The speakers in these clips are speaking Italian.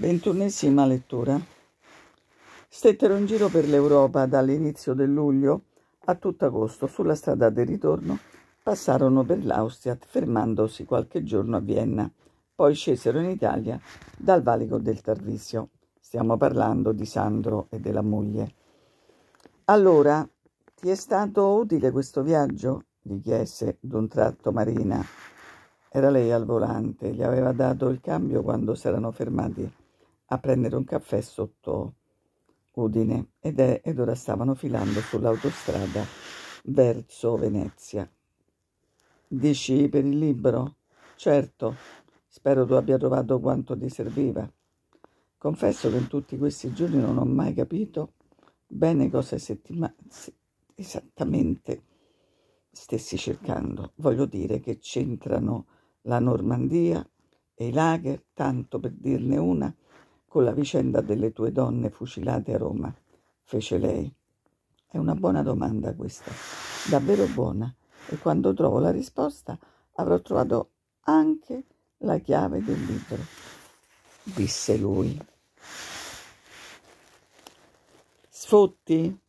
Ventunesima lettura. Stettero in giro per l'Europa dall'inizio del luglio a tutto agosto. Sulla strada del ritorno passarono per l'Austria, fermandosi qualche giorno a Vienna. Poi scesero in Italia dal valico del Tarvisio. Stiamo parlando di Sandro e della moglie. Allora, ti è stato utile questo viaggio? gli chiese d'un tratto Marina. Era lei al volante, gli aveva dato il cambio quando s'erano fermati a prendere un caffè sotto Udine ed, è, ed ora stavano filando sull'autostrada verso Venezia. Dici per il libro? Certo, spero tu abbia trovato quanto ti serviva. Confesso che in tutti questi giorni non ho mai capito bene cosa settima- esattamente stessi cercando. Voglio dire che c'entrano la Normandia e i lager, tanto per dirne una, con la vicenda delle tue donne fucilate a Roma, fece lei. È una buona domanda questa, davvero buona, e quando trovo la risposta avrò trovato anche la chiave del libro, disse lui. Sfotti?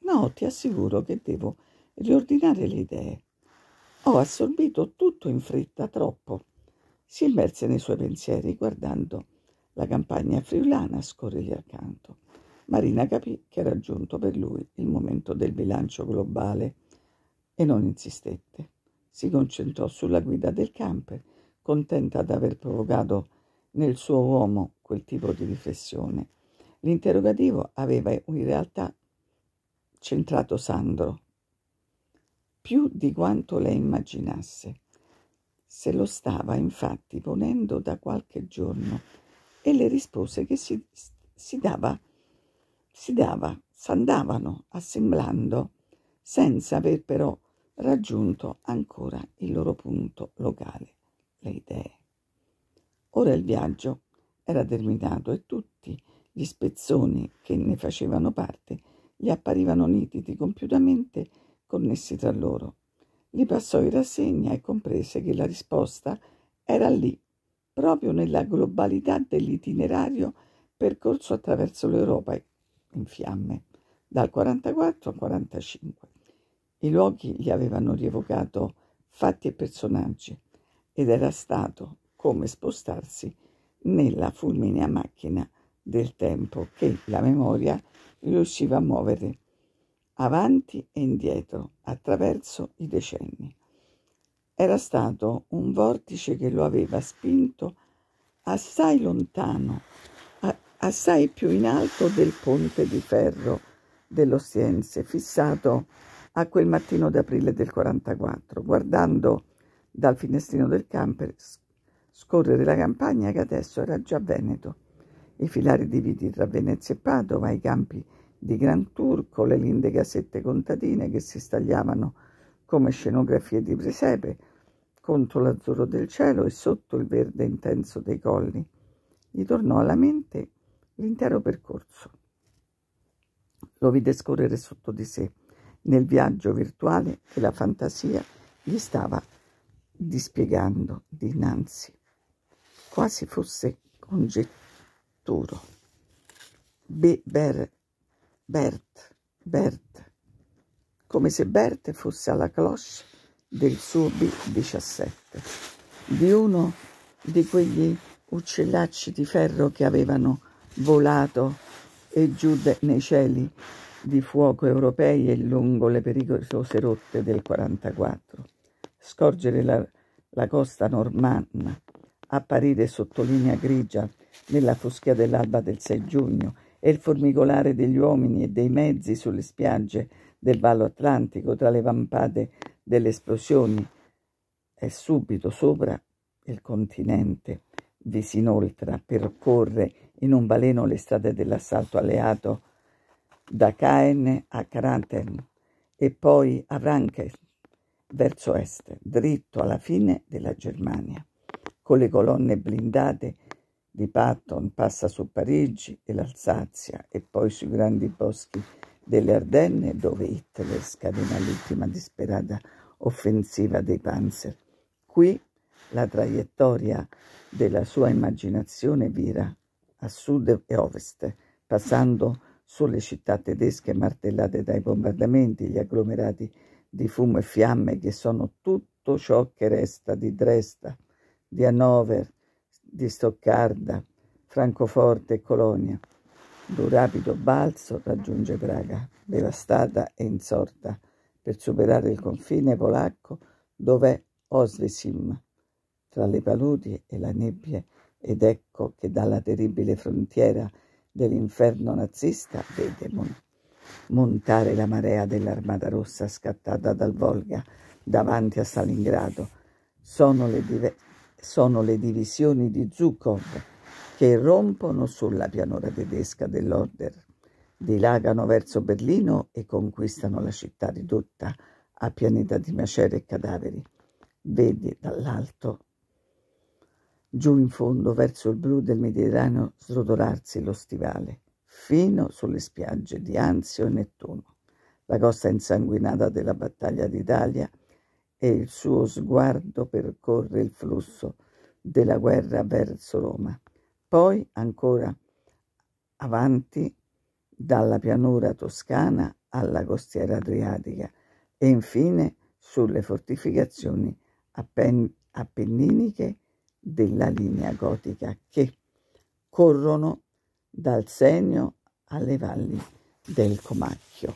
No, ti assicuro che devo riordinare le idee. Ho assorbito tutto in fretta, troppo. Si immerse nei suoi pensieri, guardando la campagna friulana scorre lì accanto. Marina capì che era giunto per lui il momento del bilancio globale e non insistette. Si concentrò sulla guida del camper, contenta d'aver provocato nel suo uomo quel tipo di riflessione. L'interrogativo aveva in realtà centrato Sandro, più di quanto lei immaginasse. Se lo stava infatti ponendo da qualche giorno e le rispose che si, si dava, si dava, s'andavano assemblando senza aver però raggiunto ancora il loro punto locale, le idee. Ora il viaggio era terminato e tutti gli spezzoni che ne facevano parte gli apparivano nitidi, compiutamente connessi tra loro. Li passò in rassegna e comprese che la risposta era lì, proprio nella globalità dell'itinerario percorso attraverso l'Europa in fiamme dal 44 al 45. I luoghi gli avevano rievocato fatti e personaggi ed era stato come spostarsi nella fulminea macchina del tempo che la memoria riusciva a muovere avanti e indietro attraverso i decenni. Era stato un vortice che lo aveva spinto assai lontano, assai più in alto del ponte di ferro dell'Ossiense, fissato a quel mattino d'aprile del 44, guardando dal finestrino del camper scorrere la campagna che adesso era già Veneto, i filari divisi tra Venezia e Padova, i campi di Gran Turco, le linde casette contadine che si stagliavano come scenografie di presepe, contro l'azzurro del cielo e sotto il verde intenso dei colli, gli tornò alla mente l'intero percorso. Lo vide scorrere sotto di sé, nel viaggio virtuale che la fantasia gli stava dispiegando dinanzi, quasi fosse congetturo. Be Ber Bert, Bert, come se Berthe fosse alla cloche del suo B-17, di uno di quegli uccellacci di ferro che avevano volato e giù nei cieli di fuoco europei e lungo le pericolose rotte del 44. Scorgere la, la costa normanna, apparire sotto linea grigia nella foschia dell'alba del 6 giugno e il formicolare degli uomini e dei mezzi sulle spiagge del Vallo Atlantico tra le vampate delle esplosioni e subito sopra il continente vi si inoltra, percorre in un baleno le strade dell'assalto alleato da Caen a Caranten e poi a Ranke verso est, dritto alla fine della Germania. Con le colonne blindate di Patton passa su Parigi e l'Alsazia e poi sui grandi boschi delle Ardenne dove Hitler scatena l'ultima disperata offensiva dei Panzer. Qui la traiettoria della sua immaginazione vira a sud e ovest, passando sulle città tedesche martellate dai bombardamenti, gli agglomerati di fumo e fiamme che sono tutto ciò che resta di Dresda, di Hannover, di Stoccarda, Francoforte e Colonia. D'un rapido balzo raggiunge Praga, devastata e insorta, per superare il confine polacco dov'è Oswiecim, tra le paludi e la nebbia, ed ecco che dalla terribile frontiera dell'inferno nazista vede mon montare la marea dell'Armata Rossa scattata dal Volga davanti a Stalingrado. Sono le, sono le divisioni di Zhukov che rompono sulla pianura tedesca dell'Order, dilagano verso Berlino e conquistano la città ridotta a pianeta di macerie e cadaveri. Vedi dall'alto, giù in fondo, verso il blu del Mediterraneo, srotolarsi lo stivale, fino sulle spiagge di Anzio e Nettuno, la costa insanguinata della battaglia d'Italia, e il suo sguardo percorre il flusso della guerra verso Roma. Poi ancora avanti dalla pianura toscana alla costiera adriatica e infine sulle fortificazioni appen- appenniniche della linea gotica che corrono dal Senio alle valli del Comacchio.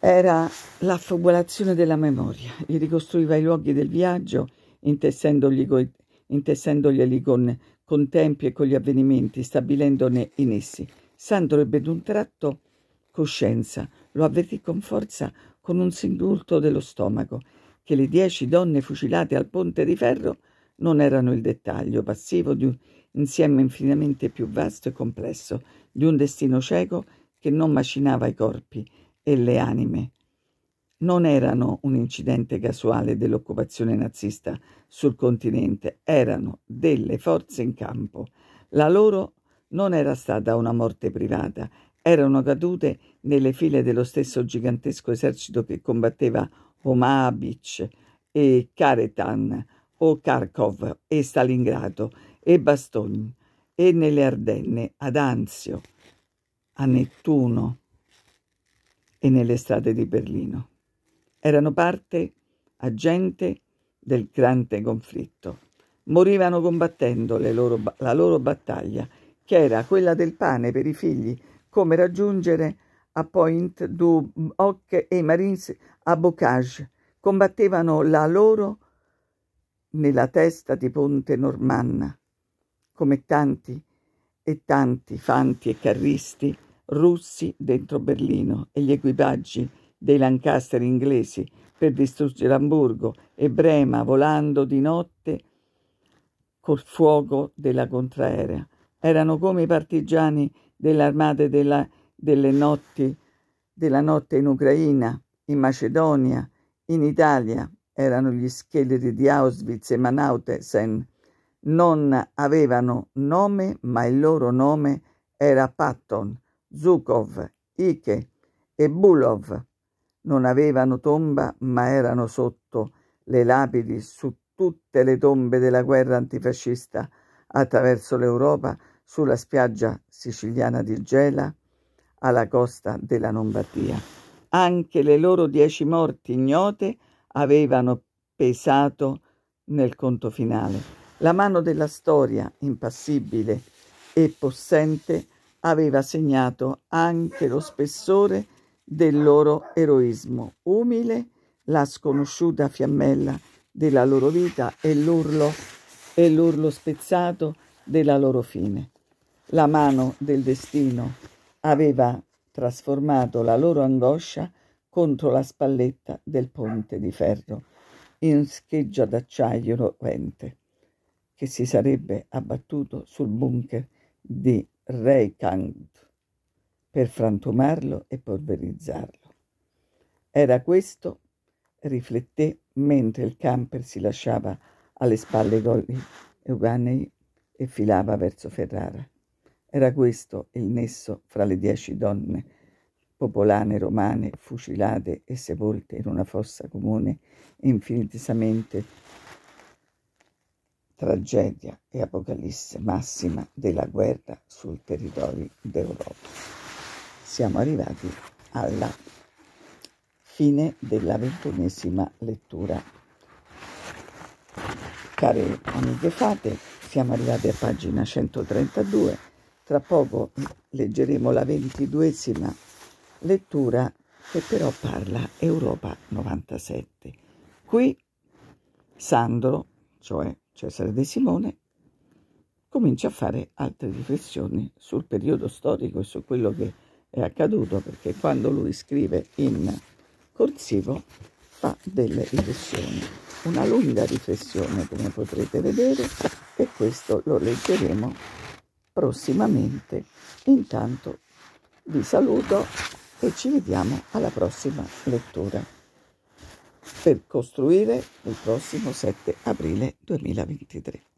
Era l'affobulazione della memoria, gli ricostruiva i luoghi del viaggio intessendogli coi intessendoglieli con, con tempi e con gli avvenimenti, stabilendone in essi. Sandro ebbe d'un tratto coscienza, lo avvertì con forza con un singulto dello stomaco, che le dieci donne fucilate al ponte di ferro non erano il dettaglio passivo di un insieme infinitamente più vasto e complesso, di un destino cieco che non macinava i corpi e le anime, non erano un incidente casuale dell'occupazione nazista sul continente, erano delle forze in campo. La loro non era stata una morte privata, erano cadute nelle file dello stesso gigantesco esercito che combatteva Omabic e Karetan o Kharkov e Stalingrado e Bastogne e nelle Ardenne ad Anzio, a Nettuno e nelle strade di Berlino erano parte agente del grande conflitto. Morivano combattendo loro, la loro battaglia, che era quella del pane per i figli, come raggiungere a Point du Hoc e Marines a Bocage. Combattevano la loro nella testa di Ponte Normanna, come tanti e tanti fanti e carristi russi dentro Berlino e gli equipaggi dei Lancaster inglesi per distruggere Hamburgo e Brema volando di notte col fuoco della contraerea. Erano come i partigiani dell'armata della, delle notti, della notte in Ucraina, in Macedonia, in Italia. Erano gli scheletri di Auschwitz e Mauthausen. Non avevano nome, ma il loro nome era Patton, Zukov, Ike e Bulov non avevano tomba ma erano sotto le lapidi su tutte le tombe della guerra antifascista attraverso l'Europa, sulla spiaggia siciliana di Gela, alla costa della Lombardia. Anche le loro dieci morti ignote avevano pesato nel conto finale. La mano della storia, impassibile e possente, aveva segnato anche lo spessore del loro eroismo. Umile la sconosciuta fiammella della loro vita e l'urlo, e l'urlo spezzato della loro fine. La mano del destino aveva trasformato la loro angoscia contro la spalletta del ponte di ferro in scheggia d'acciaio rovente che si sarebbe abbattuto sul bunker di Reykjavik per frantumarlo e polverizzarlo. Era questo, rifletté mentre il camper si lasciava alle spalle i goli euganei e filava verso Ferrara. Era questo il nesso fra le dieci donne popolane romane fucilate e sepolte in una fossa comune infinitesimamente tragedia e apocalisse massima della guerra sul territorio d'Europa siamo arrivati alla fine della ventunesima lettura. Care amiche fate, siamo arrivati a pagina 132. Tra poco leggeremo la ventiduesima lettura che però parla Europa 97. Qui Sandro, cioè Cesare De Simone, comincia a fare altre riflessioni sul periodo storico e su quello che è accaduto perché quando lui scrive in corsivo fa delle riflessioni, una lunga riflessione come potrete vedere e questo lo leggeremo prossimamente. Intanto vi saluto e ci vediamo alla prossima lettura per costruire il prossimo 7 aprile 2023.